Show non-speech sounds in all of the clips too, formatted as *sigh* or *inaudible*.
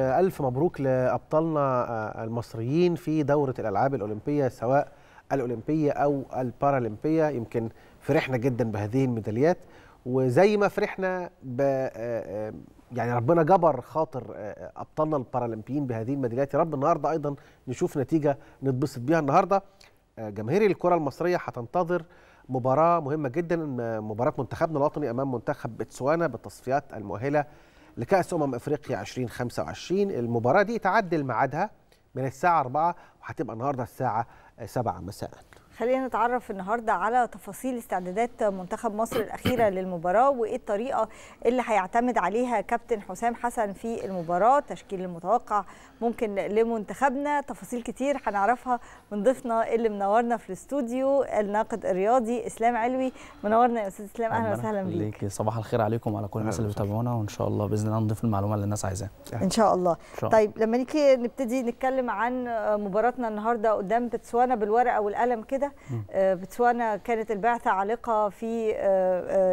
ألف مبروك لأبطالنا آه، المصريين في دورة الألعاب الأولمبية سواء الأولمبية أو البارالمبية يمكن فرحنا جدا بهذه الميداليات وزي ما فرحنا ب آه، آه، يعني ربنا جبر خاطر أبطالنا البارالمبيين بهذه الميداليات يا رب النهارده أيضا نشوف نتيجة نتبسط بيها النهارده جماهير الكرة المصرية هتنتظر مباراة مهمة جدا مباراة منتخبنا الوطني أمام منتخب بتسوانا بالتصفيات المؤهلة لكأس أمم أفريقيا 2025 المباراة دي تعدل ميعادها من الساعة 4 وهتبقى النهاردة الساعة 7 مساءً خلينا نتعرف النهارده على تفاصيل استعدادات منتخب مصر الاخيره *coughs* للمباراه وايه الطريقه اللي هيعتمد عليها كابتن حسام حسن في المباراه التشكيل المتوقع ممكن لمنتخبنا تفاصيل كتير هنعرفها من ضيفنا اللي منورنا في الاستوديو الناقد الرياضي اسلام علوي منورنا يا استاذ اسلام اهلا وسهلا بيك صباح الخير عليكم وعلى كل الناس اللي بيتابعونا وان شاء الله باذن الله نضيف المعلومه اللي الناس عايزاها ان شاء الله طيب لما نيجي نبتدي نتكلم عن مباراتنا النهارده قدام بتسوانا بالورقه والقلم كده كده آه، بتسوانا كانت البعثه عالقه في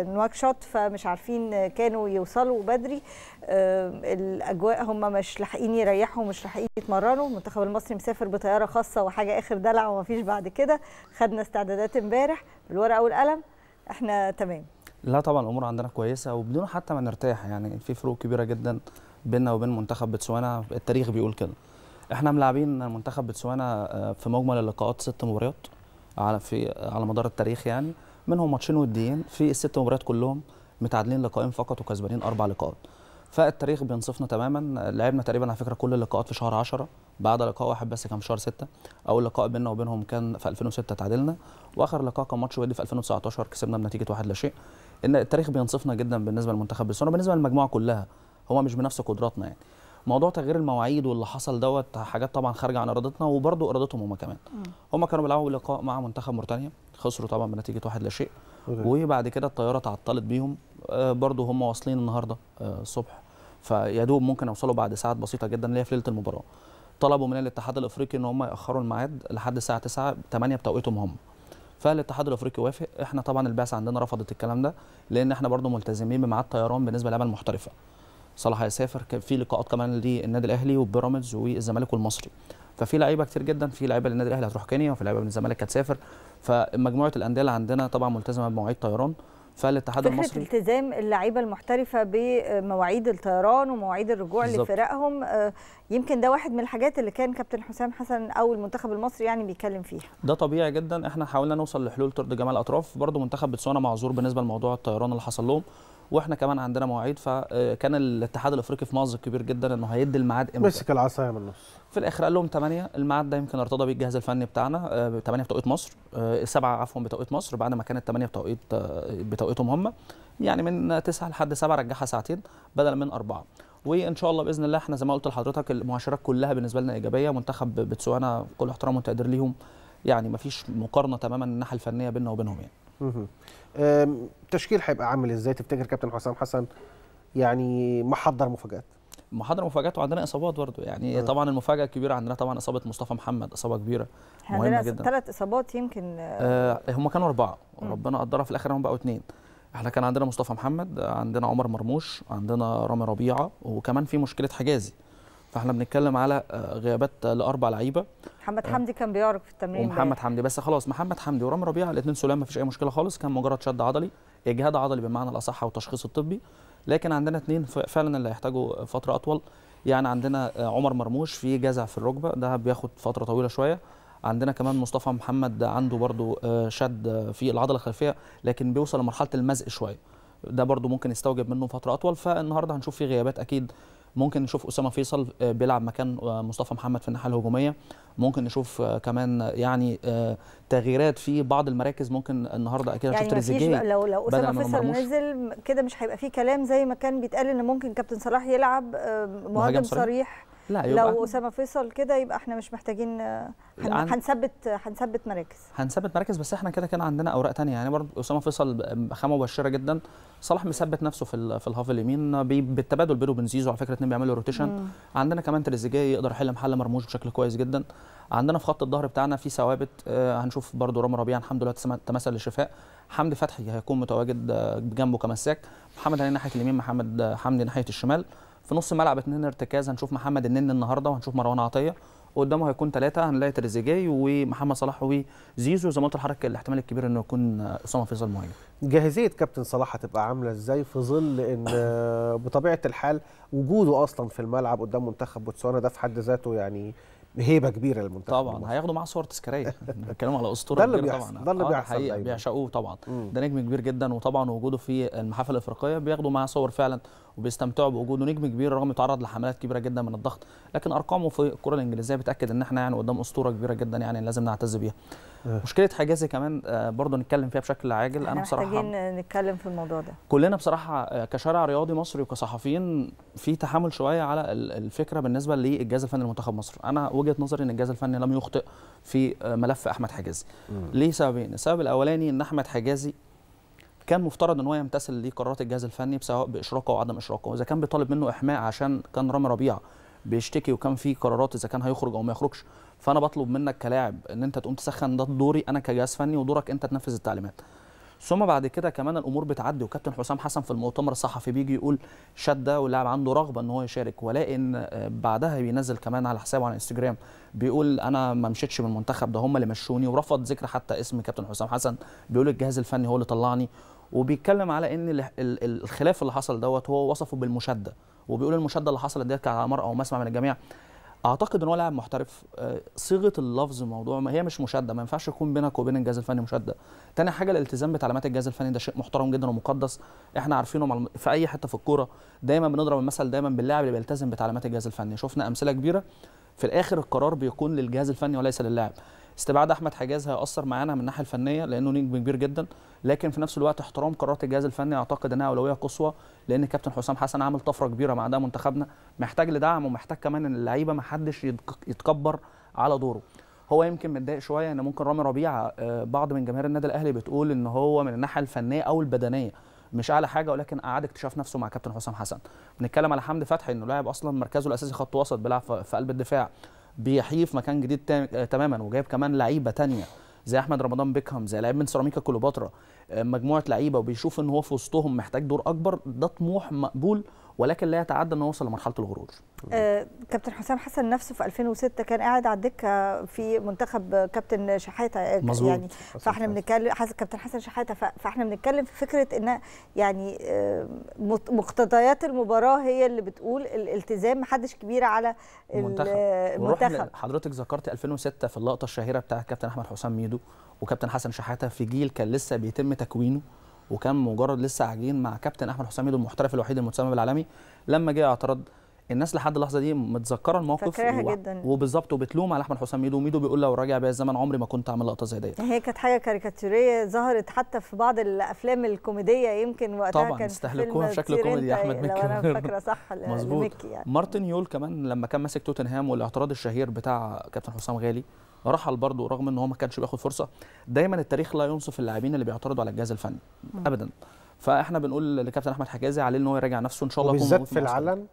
نواكشوت آه، آه، فمش عارفين كانوا يوصلوا بدري الاجواء هم مش لاحقين يريحوا مش لاحقين يتمرنوا المنتخب المصري مسافر بطياره خاصه وحاجه اخر دلع ومفيش بعد كده خدنا استعدادات امبارح بالورقه والقلم احنا تمام لا طبعا الامور عندنا كويسه وبدون حتى ما نرتاح يعني في فروق كبيره جدا بيننا وبين منتخب بتسوانا التاريخ بيقول كده احنا ملاعبين منتخب بتسوانا في مجمل اللقاءات ست مباريات على في على مدار التاريخ يعني منهم ماتشين وديين في الست مباريات كلهم متعادلين لقائين فقط وكسبانين اربع لقاءات فالتاريخ بينصفنا تماما لعبنا تقريبا على فكره كل اللقاءات في شهر 10 بعد لقاء واحد بس كان في شهر 6 اول لقاء بيننا وبينهم كان في 2006 تعادلنا واخر لقاء كان ماتش ودي في 2019 كسبنا بنتيجه واحد لا شيء ان التاريخ بينصفنا جدا بالنسبه للمنتخب بس بالنسبه للمجموعه كلها هما مش بنفس قدراتنا يعني موضوع تغيير المواعيد واللي حصل دوت حاجات طبعا خارجه عن ارادتنا وبرضو ارادتهم هم كمان هم كانوا بيلعبوا لقاء مع منتخب موريتانيا خسروا طبعا بنتيجه واحد لا شيء وبعد كده الطياره تعطلت بيهم آه، برضو هم واصلين النهارده الصبح آه، فيا دوب ممكن اوصلوا بعد ساعات بسيطه جدا اللي هي في ليله المباراه طلبوا من الاتحاد الافريقي ان هم ياخروا الميعاد لحد الساعه 9 8 بتوقيتهم هم فالاتحاد الافريقي وافق احنا طبعا البعثه عندنا رفضت الكلام ده لان احنا برضو ملتزمين بميعاد طيران بالنسبه للعبه المحترفه صلاح هيسافر كان في لقاءات كمان للنادي الاهلي وبيراميدز والزمالك والمصري ففي لعيبه كتير جدا في لعيبه للنادي الاهلي هتروح كينيا وفي لعيبه من الزمالك هتسافر فمجموعه الانديه اللي عندنا طبعا ملتزمه بمواعيد طيران فالاتحاد المصري فكره التزام اللعيبه المحترفه بمواعيد الطيران ومواعيد الرجوع لفرقهم آه، يمكن ده واحد من الحاجات اللي كان كابتن حسام حسن او المنتخب المصري يعني بيتكلم فيها ده طبيعي جدا احنا حاولنا نوصل لحلول ترضي جميع الاطراف برضه منتخب بتسوانا معذور بالنسبه لموضوع الطيران اللي حصل لهم واحنا كمان عندنا مواعيد فكان الاتحاد الافريقي في مازق كبير جدا انه هيدي الميعاد امتى مسك العصايه من النص في الاخر قال لهم 8 الميعاد ده يمكن ارتضى بيه الجهاز الفني بتاعنا 8 آه، بتوقيت مصر 7 آه، عفوا بتوقيت مصر بعد ما كانت 8 بتوقيت آه، بتوقيتهم هم يعني من 9 لحد 7 رجعها ساعتين بدل من 4 وان شاء الله باذن الله احنا زي ما قلت لحضرتك المؤشرات كلها بالنسبه لنا ايجابيه منتخب بتسوانا كل احترام وتقدير ليهم يعني ما فيش مقارنه تماما الناحيه الفنيه بيننا وبينهم يعني التشكيل هيبقى عامل ازاي تفتكر كابتن حسام حسن يعني محضر مفاجات محاضره مفاجات وعندنا اصابات برضه يعني أه. طبعا المفاجاه الكبيره عندنا طبعا اصابه مصطفى محمد اصابه كبيره مهمه جدا ثلاث اصابات يمكن آه, آه، هم كانوا اربعه مم. ربنا قدرها في الاخر هم بقوا اثنين احنا كان عندنا مصطفى محمد عندنا عمر مرموش عندنا رامي ربيعه وكمان في مشكله حجازي فاحنا بنتكلم على آه، غيابات لاربع لعيبه محمد آه، حمدي كان بيعرف في التمرين ومحمد حمدي بس خلاص محمد حمدي ورام ربيعه الاثنين سلام ما فيش اي مشكله خالص كان مجرد شد عضلي اجهاد عضلي بمعنى الاصح او الطبي لكن عندنا اثنين فعلا اللي هيحتاجوا فتره اطول يعني عندنا آه، عمر مرموش في جزع في الركبه ده بياخد فتره طويله شويه عندنا كمان مصطفى محمد عنده برضو شد في العضله الخلفيه لكن بيوصل لمرحله المزق شويه ده برضو ممكن يستوجب منه فتره اطول فالنهارده هنشوف في غيابات اكيد ممكن نشوف اسامه فيصل آه، بيلعب مكان آه، مصطفى محمد في الناحيه الهجوميه ممكن نشوف آه، كمان يعني تغييرات في بعض المراكز ممكن النهارده اكيد يعني تريزيجيه لو لو اسامه فيصل نزل كده مش هيبقى في كلام زي ما كان بيتقال ان ممكن كابتن صلاح يلعب مهاجم صريح لا يبقى لو اسامه فيصل كده يبقى احنا مش محتاجين هنثبت هنثبت مراكز هنثبت مراكز بس احنا كده كده عندنا اوراق ثانيه يعني برضه اسامه فيصل خامه مبشره جدا صلاح مثبت نفسه في في الهاف اليمين بالتبادل بينه وبين زيزو على فكره الاثنين بيعملوا روتيشن عندنا كمان تريزيجيه يقدر يحل محل مرموش بشكل كويس جدا عندنا في خط الظهر بتاعنا في ثوابت آه، هنشوف برضه رامي ربيعه الحمد لله تمثل للشفاء حمدي فتحي هيكون متواجد بجنبه آه، كمساك محمد علي ناحيه اليمين محمد آه، حمدي ناحيه الشمال في نص ملعب اتنين ارتكاز هنشوف محمد النني النهارده وهنشوف مروان عطيه قدامه هيكون ثلاثه هنلاقي تريزيجيه ومحمد صلاح وزيزو زي ما قلت لحضرتك الاحتمال الكبير انه يكون آه، اسامه فيصل مهاجم. جاهزيه كابتن صلاح هتبقى عامله ازاي في ظل ان آه، بطبيعه الحال وجوده اصلا في الملعب قدام منتخب بوتسوانا ده في حد ذاته يعني هيبه كبيره للمنتخب طبعا هياخدوا معاه صور تذكاريه *laughs* *laughs* بنتكلم على اسطوره ده اللي بيحصل طبعا ده اللي آه، بيحصل بيعشقوه طبعا مم. ده نجم كبير جدا وطبعا وجوده في المحافل الافريقيه بياخدوا معاه صور فعلا وبيستمتعوا بوجوده نجم كبير رغم تعرض لحملات كبيره جدا من الضغط لكن ارقامه في الكره الانجليزيه بتاكد ان احنا يعني قدام اسطوره كبيره جدا يعني لازم نعتز بيها آه. مشكله حجازي كمان آه، برضه نتكلم فيها بشكل عاجل انا بصراحه محتاجين نتكلم في الموضوع ده كلنا بصراحه آه، كشارع رياضي مصري وكصحفيين في تحامل شويه على الفكره بالنسبه للجهاز الفني لمنتخب مصر انا وجهه نظري ان الجهاز الفني لم يخطئ في ملف احمد حجازي ليه سببين السبب الاولاني ان احمد حجازي كان مفترض ان هو يمتثل لقرارات الجهاز الفني سواء باشراقه او عدم اشراقه واذا كان بيطالب منه احماء عشان كان رامي ربيع بيشتكي وكان في قرارات اذا كان هيخرج او ما يخرجش فانا بطلب منك كلاعب ان انت تقوم تسخن ده دوري انا كجهاز فني ودورك انت تنفذ التعليمات ثم بعد كده كمان الامور بتعدي وكابتن حسام حسن في المؤتمر الصحفي بيجي يقول شده واللاعب عنده رغبه ان هو يشارك ولكن آه، بعدها بينزل كمان على حسابه على انستجرام بيقول انا ما مشيتش من المنتخب ده هم اللي مشوني ورفض ذكر حتى اسم كابتن حسام حسن بيقول الجهاز الفني هو اللي طلعني وبيتكلم على ان الخلاف اللي حصل دوت هو وصفه بالمشده وبيقول المشده اللي حصلت ديت كانت على مرأة مسمع من الجميع اعتقد ان هو لاعب محترف آه، صيغه اللفظ موضوع ما هي مش مشده ما ينفعش يكون بينك وبين الجهاز الفني مشده تاني حاجه الالتزام بتعليمات الجهاز الفني ده شيء محترم جدا ومقدس احنا عارفينه في اي حته في الكوره دايما بنضرب المثل دايما باللاعب اللي بيلتزم بتعليمات الجهاز الفني شفنا امثله كبيره في الاخر القرار بيكون للجهاز الفني وليس للاعب استبعاد احمد حجاز هياثر معانا من الناحيه الفنيه لانه نجم كبير جدا لكن في نفس الوقت احترام قرارات الجهاز الفني اعتقد انها اولويه قصوى لان كابتن حسام حسن عامل طفره كبيره مع ده منتخبنا محتاج لدعم ومحتاج كمان ان اللعيبه ما حدش يتكبر على دوره هو يمكن متضايق شويه ان ممكن رامي ربيعه آه، بعض من جماهير النادي الاهلي بتقول ان هو من الناحيه الفنيه او البدنيه مش اعلى حاجه ولكن اعاد اكتشاف نفسه مع كابتن حسام حسن بنتكلم على حمدي فتحي انه لاعب اصلا مركزه الاساسي خط وسط بيلعب في قلب الدفاع بيحيي في مكان جديد تماما وجايب كمان لعيبه تانية زي احمد رمضان بيكهام زي لعيب من سيراميكا كليوباترا آه، مجموعه لعيبه وبيشوف ان هو في وسطهم محتاج دور اكبر ده طموح مقبول ولكن لا يتعدى انه يوصل لمرحله الغرور. آه، كابتن حسام حسن نفسه في 2006 كان قاعد على الدكه في منتخب كابتن شحاته آه، مزبوط. يعني فاحنا بنتكلم حسن كابتن حسن شحاته فاحنا بنتكلم في فكره ان يعني آه، مقتضيات المباراه هي اللي بتقول الالتزام محدش كبير على المنتخب, المنتخب. حضرتك ذكرت 2006 في اللقطه الشهيره بتاعت كابتن احمد حسام ميدو وكابتن حسن شحاته في جيل كان لسه بيتم تكوينه وكان مجرد لسه عاجلين مع كابتن احمد حسام ميدو المحترف الوحيد المتسمى بالعالمي لما جه اعترض الناس لحد اللحظه دي متذكره الموقف وبالظبط وبتلوم على احمد حسام ميدو ميدو بيقول لو راجع بيا الزمن عمري ما كنت اعمل لقطه زي ديت هي كانت حاجه كاريكاتوريه ظهرت حتى في بعض الافلام الكوميديه يمكن وقتها طبعا استهلكوها بشكل كوميدي احمد مكي لو انا فاكره صح مظبوط يعني. مارتن يول كمان لما كان ماسك توتنهام والاعتراض الشهير بتاع كابتن حسام غالي رحل برضه رغم ان هو ما كانش بياخد فرصه دايما التاريخ لا ينصف اللاعبين اللي بيعترضوا على الجهاز الفني مم. ابدا فاحنا بنقول لكابتن احمد حجازي عليه ان هو يراجع نفسه ان شاء الله بالذات في العلن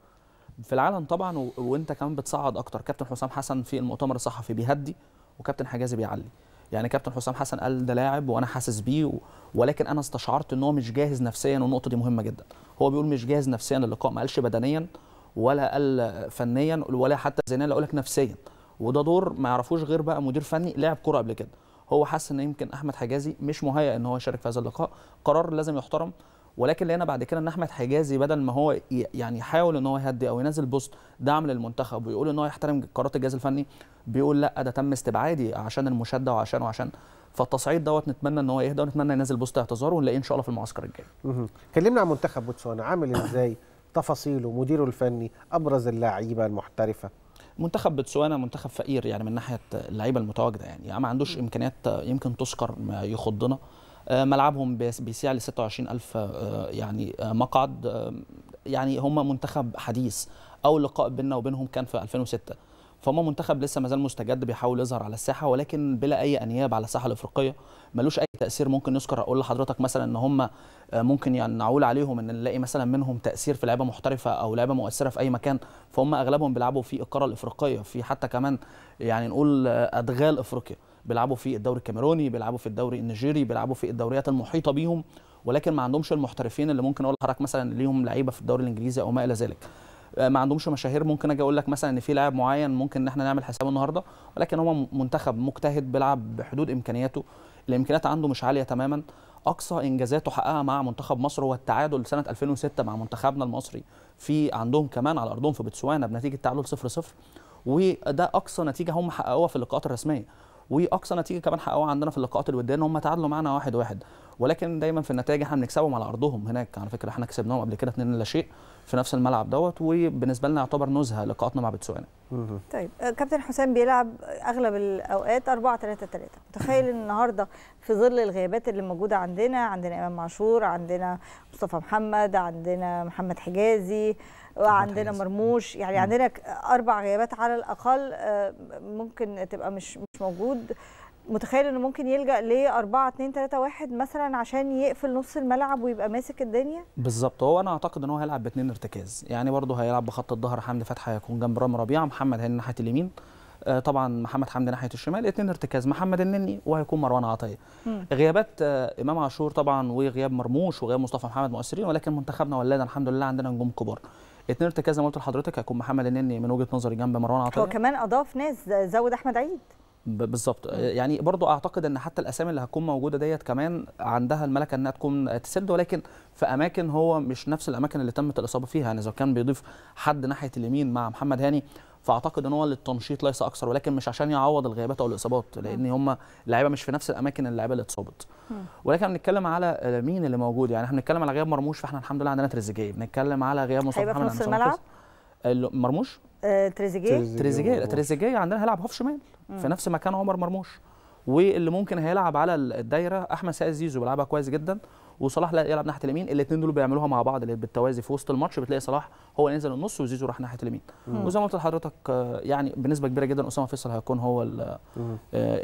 في العلن طبعا و... وانت كمان بتصعد اكتر كابتن حسام حسن في المؤتمر الصحفي بيهدي وكابتن حجازي بيعلي يعني كابتن حسام حسن قال ده لاعب وانا حاسس بيه و... ولكن انا استشعرت ان هو مش جاهز نفسيا والنقطه دي مهمه جدا هو بيقول مش جاهز نفسيا للقاء ما قالش بدنيا ولا قال فنيا ولا حتى زينا لا اقول لك نفسيا وده دور ما يعرفوش غير بقى مدير فني لعب كوره قبل كده هو حس ان يمكن احمد حجازي مش مهيئ ان هو يشارك في هذا اللقاء قرار لازم يحترم ولكن لقينا بعد كده ان احمد حجازي بدل ما هو يعني يحاول ان هو يهدي او ينزل بوست دعم للمنتخب ويقول ان هو يحترم قرارات الجهاز الفني بيقول لا ده تم استبعادي عشان المشده وعشان وعشان فالتصعيد دوت نتمنى ان هو يهدى ونتمنى ينزل بوست اعتذار ونلاقيه ان شاء الله في المعسكر الجاي. كلمنا عن منتخب بوتسوانا عامل ازاي؟ تفاصيله، مديره الفني، ابرز اللاعيبه المحترفه. منتخب بتسوانا منتخب فقير يعني من ناحيه اللعيبه المتواجده يعني ما عندوش امكانيات يمكن تذكر يخضنا آه، ملعبهم بيسيع ل 26000 آه، يعني آه، مقعد يعني هم منتخب حديث اول لقاء بيننا وبينهم كان في 2006 فما منتخب لسه مازال مستجد بيحاول يظهر على الساحه ولكن بلا اي انياب على الساحه الافريقيه ملوش اي تاثير ممكن نذكر اقول لحضرتك مثلا ان هم آه، ممكن يعني نعول عليهم ان نلاقي مثلا منهم تاثير في لعيبه محترفه او لعيبه مؤثره في اي مكان فهم اغلبهم بيلعبوا في القاره الافريقيه في حتى كمان يعني نقول آه، ادغال افريقيا بيلعبوا في الدوري الكاميروني بيلعبوا في الدوري النيجيري بيلعبوا في الدوريات المحيطه بيهم ولكن ما عندهمش المحترفين اللي ممكن اقول لحضرتك مثلا ليهم لعيبه في الدوري الانجليزي او ما الى ذلك آه، ما عندهمش مشاهير ممكن اجي اقول لك مثلا ان في لاعب معين ممكن ان احنا نعمل حسابه النهارده ولكن هو منتخب مجتهد بيلعب بحدود امكانياته الامكانيات عنده مش عاليه تماما اقصى انجازاته حققها مع منتخب مصر هو التعادل سنه 2006 مع منتخبنا المصري في عندهم كمان على ارضهم في بتسوانا بنتيجه تعادل 0-0 وده اقصى نتيجه هم حققوها في اللقاءات الرسميه واقصى نتيجه كمان حققوها عندنا في اللقاءات الوديه ان هم تعادلوا معانا 1 1 ولكن دايما في النتائج احنا بنكسبهم على ارضهم هناك على فكره احنا كسبناهم قبل كده 2 لا شيء في نفس الملعب دوت وبالنسبه لنا يعتبر نزهه لقاءاتنا مع بتسوانا طيب آه، كابتن حسام بيلعب اغلب الاوقات 4 3 3 متخيل *laughs* النهارده في ظل الغيابات اللي موجوده عندنا عندنا امام عاشور عندنا مصطفى محمد عندنا محمد حجازي وعندنا مرموش يعني عندنا اربع غيابات على الاقل آه، ممكن تبقى مش مش موجود متخيل انه ممكن يلجا ل 4 2 3 1 مثلا عشان يقفل نص الملعب ويبقى ماسك الدنيا بالظبط هو انا اعتقد ان هو هيلعب باثنين ارتكاز يعني برضه هيلعب بخط الظهر حمدي فتحي هيكون جنب رامي ربيعه محمد هاني ناحيه اليمين آه، طبعا محمد حمدي ناحيه الشمال اثنين ارتكاز محمد النني وهيكون مروان عطيه غيابات آه، امام عاشور طبعا وغياب مرموش وغياب مصطفى محمد مؤثرين ولكن منتخبنا ولادنا الحمد لله عندنا نجوم كبار اثنين ارتكاز زي ما قلت لحضرتك هيكون محمد النني من وجهه نظري جنب مروان عطيه هو كمان اضاف ناس زود احمد عيد بالظبط آه، يعني برضو اعتقد ان حتى الاسامي اللي هتكون موجوده ديت كمان عندها الملكه انها تكون تسد ولكن في اماكن هو مش نفس الاماكن اللي تمت الاصابه فيها يعني اذا كان بيضيف حد ناحيه اليمين مع محمد هاني فاعتقد ان هو للتنشيط ليس اكثر ولكن مش عشان يعوض الغيابات او الاصابات لان هم اللعيبه مش في نفس الاماكن اللي اللعيبه اللي اتصابت ولكن بنتكلم على آه، مين اللي موجود يعني احنا بنتكلم على غياب مرموش فاحنا الحمد لله عندنا تريزيجيه بنتكلم على غياب مصطفى محمد في نص الملعب مرموش آه، تريزيجيه تريزيجيه تريزيجيه عندنا هيلعب هوف شمال في نفس مكان عمر مرموش واللي ممكن هيلعب على الدايره احمد سيد زيزو بيلعبها كويس جدا وصلاح يلعب ناحيه اليمين الاثنين دول بيعملوها مع بعض بالتوازي في وسط الماتش بتلاقي صلاح هو اللي نزل النص وزيزو راح ناحيه اليمين وزي ما قلت لحضرتك آه، يعني بنسبه كبيره جدا اسامه فيصل هيكون هو آه،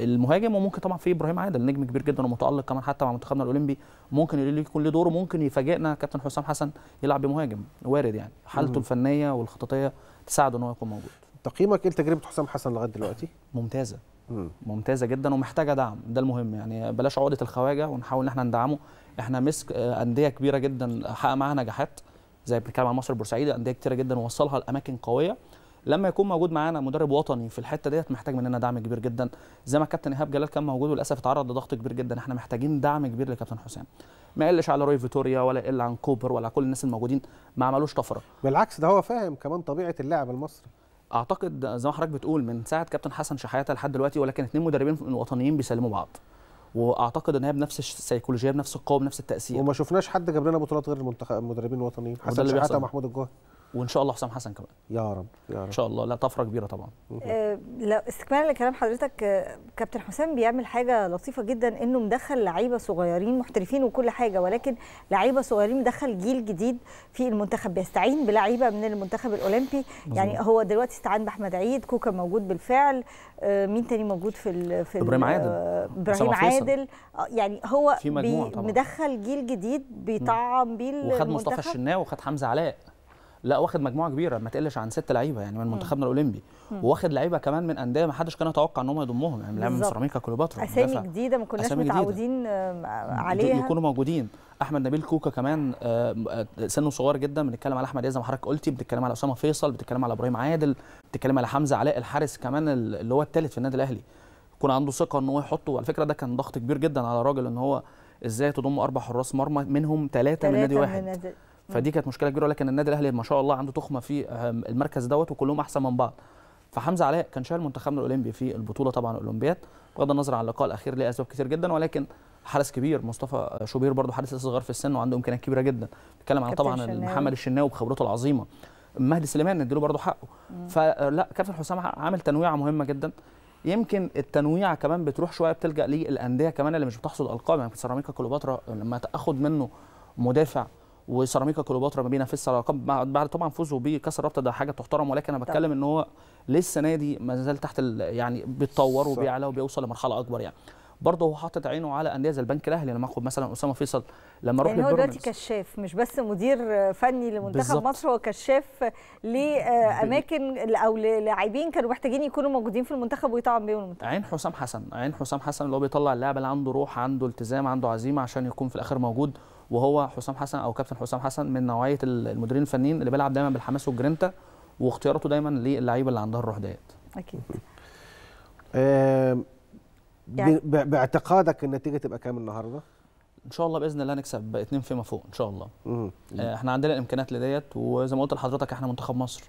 المهاجم وممكن طبعا في ابراهيم عادل نجم كبير جدا ومتالق كمان حتى مع منتخبنا الاولمبي ممكن يكون له دور وممكن يفاجئنا كابتن حسام حسن يلعب بمهاجم وارد يعني حالته الفنيه والخططيه تساعده ان هو يكون موجود تقييمك ايه لتجربه حسام حسن لغايه دلوقتي ممتازه ممتازه جدا ومحتاجه دعم ده المهم يعني بلاش عقده الخواجه ونحاول ان احنا ندعمه احنا مسك آه، انديه كبيره جدا حقق معاها نجاحات زي بنتكلم عن مصر بورسعيد انديه كتيره جدا ووصلها لاماكن قويه لما يكون موجود معانا مدرب وطني في الحته ديت محتاج مننا دعم كبير جدا زي ما كابتن ايهاب جلال كان موجود وللاسف اتعرض لضغط كبير جدا احنا محتاجين دعم كبير لكابتن حسام ما يقلش على روي فيتوريا ولا يقل عن كوبر ولا كل الناس الموجودين ما عملوش طفره بالعكس ده هو فاهم كمان طبيعه اللاعب المصري اعتقد زي ما حضرتك بتقول من ساعه كابتن حسن شحاته لحد دلوقتي ولكن اثنين مدربين وطنيين بيسلموا بعض واعتقد ان هي بنفس السيكولوجيه بنفس القوه بنفس التاثير وما شفناش حد جاب لنا بطولات غير المنتخب المدربين الوطنيين حسن شحاته محمود الجوهري وان شاء الله حسام حسن كمان يا رب يا رب ان شاء الله لا طفره كبيره طبعا أه لو استكمالا لكلام حضرتك آه، كابتن حسام بيعمل حاجه لطيفه جدا انه مدخل لعيبه صغيرين محترفين وكل حاجه ولكن لعيبه صغيرين مدخل جيل جديد في المنتخب بيستعين بلعيبه من المنتخب الاولمبي مزمين. يعني هو دلوقتي استعان باحمد عيد كوكا موجود بالفعل آه، مين تاني موجود في ال في ابراهيم عادل آه، ابراهيم عادل يعني هو في مدخل جيل جديد بيطعم بيه وخد مصطفى الشناوي وخد حمزه علاء لا واخد مجموعه كبيره ما تقلش عن ست لعيبه يعني من منتخبنا الاولمبي وواخد لعيبه كمان من انديه ما حدش كان يتوقع ان هم يضمهم يعني لعيبه من سيراميكا كليوباترا اسامي جديده ما كناش متعودين عليها يكونوا موجودين احمد نبيل كوكا كمان آه، آه، سنه صغير جدا بنتكلم على احمد زي ما حضرتك قلتي بنتكلم على اسامه فيصل بنتكلم على ابراهيم عادل بنتكلم على حمزه علاء الحارس كمان اللي هو الثالث في النادي الاهلي يكون عنده ثقه ان هو يحطه على فكره ده كان ضغط كبير جدا على راجل ان هو ازاي تضم اربع حراس مرمى منهم ثلاثه من نادي واحد من فدي كانت مشكله كبيره ولكن النادي الاهلي ما شاء الله عنده تخمه في المركز دوت وكلهم احسن من بعض فحمزه علاء كان شايل منتخبنا الاولمبي في البطوله طبعا الاولمبياد بغض النظر عن اللقاء الاخير ليه اسباب كتير جدا ولكن حارس كبير مصطفى شوبير برضه حارس لسه صغير في السن وعنده امكانيات كبيره جدا بتكلم عن طبعا محمد الشناوي بخبرته العظيمه مهدي سليمان نديله برضه حقه فلا آه، كابتن حسام عامل تنويعه مهمه جدا يمكن التنويعه كمان بتروح شويه بتلجا للانديه كمان اللي مش بتحصد القاب يعني سيراميكا كليوباترا لما تاخد منه مدافع وسيراميكا كليوباترا ما بينافسش على اللقب بعد طبعا فوزه بكاس الرابطه ده حاجه تحترم ولكن انا بتكلم ان هو لسه نادي ما زال تحت يعني بيتطور وبيعلى وبيوصل لمرحله اكبر يعني برضه هو حاطط عينه على انديه زي البنك الاهلي لما اخد مثلا اسامه فيصل لما اروح يعني هو دلوقتي كشاف مش بس مدير فني لمنتخب مصر هو كشاف لاماكن او للاعبين كانوا محتاجين يكونوا موجودين في المنتخب ويطعم بيهم المنتخب عين حسام حسن عين حسام حسن اللي هو بيطلع اللاعب اللي عنده روح عنده التزام عنده عزيمه عشان يكون في الاخر موجود وهو حسام حسن او كابتن حسام حسن من نوعيه المديرين الفنيين اللي بيلعب دايما بالحماس والجرينتا واختياراته دايما للعيبه اللي عندها الروح ديت اكيد آه، يعني باعتقادك النتيجه تبقى كام النهارده ان شاء الله باذن الله نكسب اثنين فيما فوق ان شاء الله مم. آه، احنا عندنا الامكانيات لديت وزي ما قلت لحضرتك احنا منتخب مصر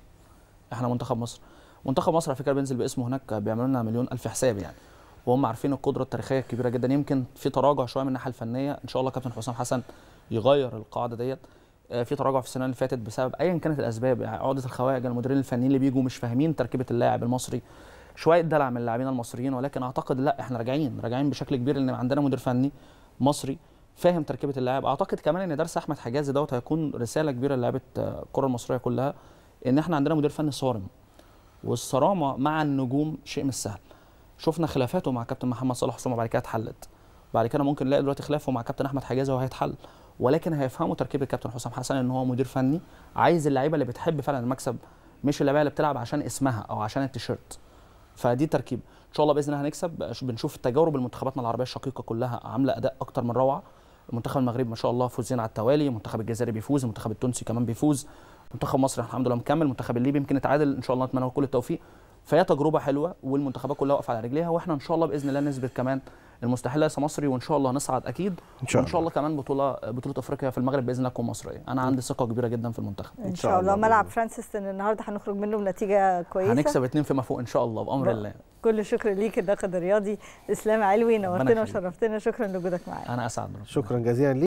احنا منتخب مصر منتخب مصر على فكره بينزل باسمه هناك بيعملوا لنا مليون الف حساب يعني وهم عارفين القدره التاريخيه الكبيره جدا يمكن في تراجع شويه من الناحيه الفنيه ان شاء الله كابتن حسام حسن يغير القاعده ديت آه، في تراجع في السنه اللي فاتت بسبب ايا كانت الاسباب يعني عقده الخواجه المديرين الفنيين اللي بيجوا مش فاهمين تركيبه اللاعب المصري شويه دلع من اللاعبين المصريين ولكن اعتقد لا احنا راجعين راجعين بشكل كبير لان عندنا مدير فني مصري فاهم تركيبه اللاعب اعتقد كمان ان درس احمد حجازي دوت هيكون رساله كبيره للاعيبه آه، الكره المصريه كلها ان احنا عندنا مدير فني صارم والصرامه مع النجوم شيء مش سهل شفنا خلافاته مع كابتن محمد صلاح حسام بعد كده اتحلت بعد كده ممكن نلاقي دلوقتي خلافه مع كابتن احمد حجازي وهيتحل ولكن هيفهموا تركيبه الكابتن حسام حسن ان هو مدير فني عايز اللعيبه اللي بتحب فعلا المكسب مش اللعيبه اللي بتلعب عشان اسمها او عشان التيشيرت فدي تركيب ان شاء الله باذن الله هنكسب بنشوف تجارب المنتخباتنا العربيه الشقيقه كلها عامله اداء اكتر من روعه المنتخب المغرب ما شاء الله فوزين على التوالي المنتخب الجزائري بيفوز المنتخب التونسي كمان بيفوز منتخب مصر الحمد لله مكمل المنتخب الليبي يمكن يتعادل ان شاء الله نتمنى كل التوفيق فهي تجربه حلوه والمنتخبات كلها واقفه على رجليها واحنا ان شاء الله باذن الله نثبت كمان المستحيل ليس مصري وان شاء الله نصعد اكيد ان شاء الله وان شاء الله كمان بطوله بطوله افريقيا في المغرب باذن الله تكون مصريه انا عندي ثقه كبيره جدا في المنتخب ان شاء الله ملعب فرانسيس النهارده هنخرج منه بنتيجه كويسه هنكسب اتنين فيما فوق ان شاء الله بامر الله كل شكر ليك الناقد الرياضي اسلام علوي نورتنا وشرفتنا شكرا لوجودك معانا انا اسعد شكرا جزيلا ليك